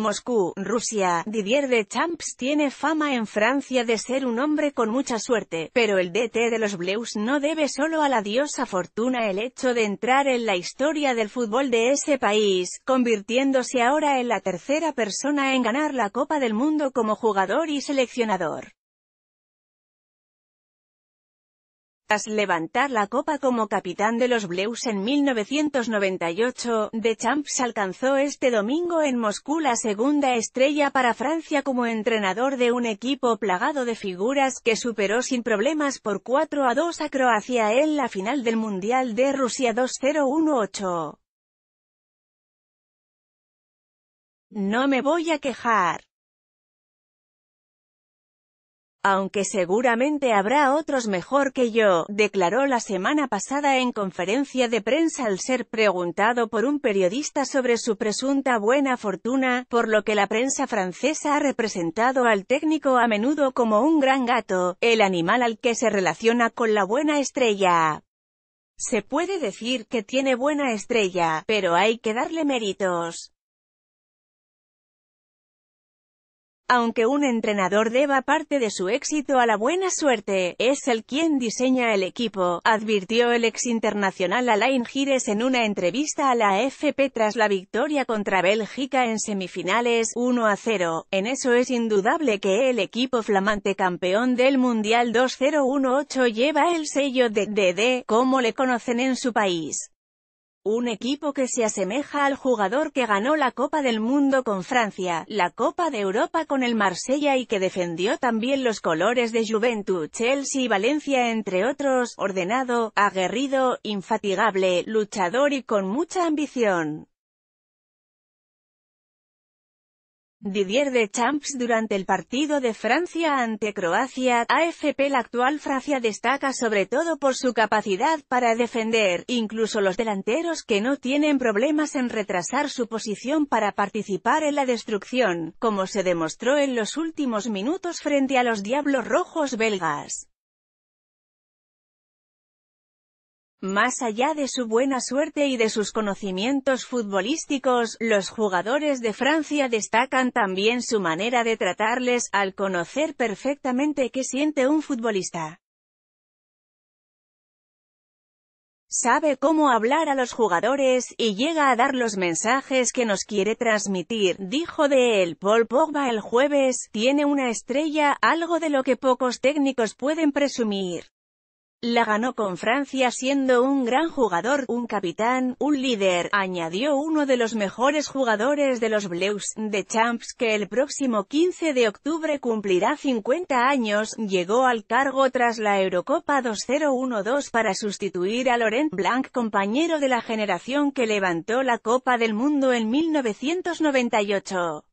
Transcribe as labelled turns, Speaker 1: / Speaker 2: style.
Speaker 1: Moscú, Rusia, Didier Deschamps tiene fama en Francia de ser un hombre con mucha suerte, pero el DT de los Blues no debe solo a la diosa fortuna el hecho de entrar en la historia del fútbol de ese país, convirtiéndose ahora en la tercera persona en ganar la Copa del Mundo como jugador y seleccionador. Tras levantar la copa como capitán de los Blues en 1998, Champs alcanzó este domingo en Moscú la segunda estrella para Francia como entrenador de un equipo plagado de figuras que superó sin problemas por 4 a 2 a Croacia en la final del Mundial de Rusia 2018. No me voy a quejar. Aunque seguramente habrá otros mejor que yo, declaró la semana pasada en conferencia de prensa al ser preguntado por un periodista sobre su presunta buena fortuna, por lo que la prensa francesa ha representado al técnico a menudo como un gran gato, el animal al que se relaciona con la buena estrella. Se puede decir que tiene buena estrella, pero hay que darle méritos. Aunque un entrenador deba parte de su éxito a la buena suerte, es el quien diseña el equipo, advirtió el ex internacional Alain Gires en una entrevista a la AFP tras la victoria contra Bélgica en semifinales 1 a 0. En eso es indudable que el equipo flamante campeón del Mundial 2018 lleva el sello de DD, como le conocen en su país. Un equipo que se asemeja al jugador que ganó la Copa del Mundo con Francia, la Copa de Europa con el Marsella y que defendió también los colores de Juventus, Chelsea y Valencia entre otros, ordenado, aguerrido, infatigable, luchador y con mucha ambición. Didier Champs durante el partido de Francia ante Croacia, AFP La actual Francia destaca sobre todo por su capacidad para defender, incluso los delanteros que no tienen problemas en retrasar su posición para participar en la destrucción, como se demostró en los últimos minutos frente a los Diablos Rojos belgas. Más allá de su buena suerte y de sus conocimientos futbolísticos, los jugadores de Francia destacan también su manera de tratarles, al conocer perfectamente qué siente un futbolista. Sabe cómo hablar a los jugadores, y llega a dar los mensajes que nos quiere transmitir, dijo de él Paul Pogba el jueves, tiene una estrella, algo de lo que pocos técnicos pueden presumir. La ganó con Francia siendo un gran jugador, un capitán, un líder, añadió uno de los mejores jugadores de los Blues, de Champs que el próximo 15 de octubre cumplirá 50 años, llegó al cargo tras la Eurocopa 2012 para sustituir a Laurent Blanc compañero de la generación que levantó la Copa del Mundo en 1998.